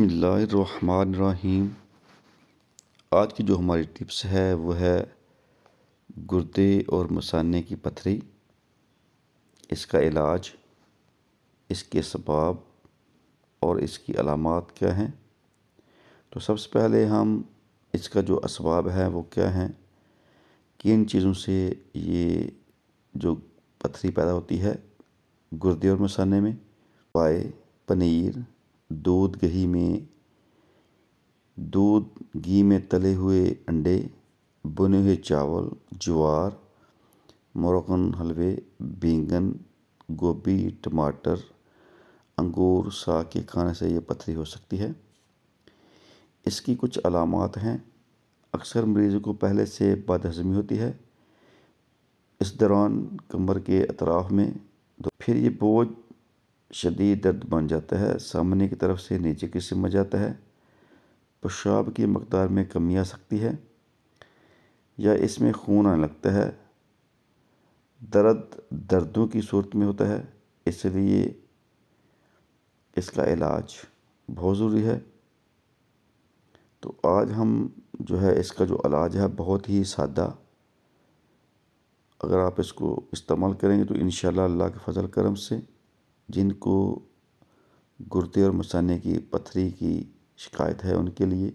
बसमीम आज की जो हमारी टिप्स है वो है गुर्दे और मसाने की पथरी इसका इलाज इसके सबाब और इसकी अलामत क्या हैं तो सबसे पहले हम इसका जो इसबाब है वो क्या हैं किन चीज़ों से ये जो पथरी पैदा होती है गुर्दे और मसाने में पाए पनीर दूध घी में दूध घी में तले हुए अंडे बुने हुए चावल ज्वार मोरकन हलवे बैंगन गोभी टमाटर अंगूर साग के खाने से यह पथरी हो सकती है इसकी कुछ अलामत हैं अक्सर मरीज़ को पहले से बदहजमी होती है इस दौरान कमर के अतराफ़ में तो फिर ये बोझ शदीद दर्द बन जाता है सामने की तरफ से नीचे की सिम जाता है पेशाब की मकदार में कमी आ सकती है या इसमें खून आने लगता है दर्द दर्दों की सूरत में होता है इसलिए इसका इलाज बहुत ज़रूरी है तो आज हम जो है इसका जो इलाज है बहुत ही सादा अगर आप इसको इस्तेमाल करेंगे तो इन अल्लाह के फजल करम से जिनको गुर्दे और मसाने की पथरी की शिकायत है उनके लिए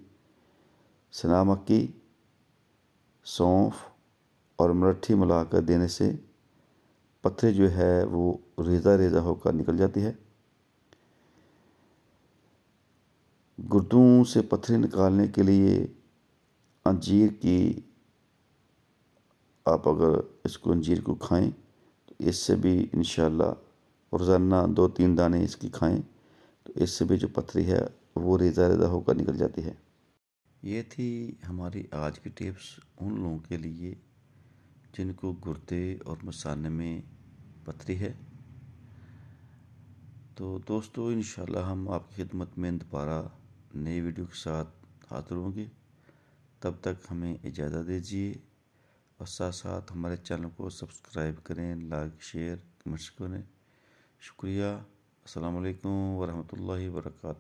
सनामक्की सौंफ और मरठी मिलाकर देने से पथरी जो है वो रेजा रेजा होकर निकल जाती है गुर्दों से पथरी निकालने के लिए अंजीर की आप अगर इसको अंजीर को खाएं तो इससे भी इन रोज़ाना दो तीन दाने इसकी खाएं तो इससे भी जो पथरी है वो रेजा रेजा होकर निकल जाती है ये थी हमारी आज की टिप्स उन लोगों के लिए जिनको गुर्दे और मसाने में पथरी है तो दोस्तों इन हम आपकी खिदमत में दोबारा नई वीडियो के साथ हाजिर होंगे तब तक हमें इजाज़त दीजिए और साथ साथ हमारे चैनल को सब्सक्राइब करें लाइक शेयर कमेंट्स करें शुक्रिया अल्लाम वरहमल वर्का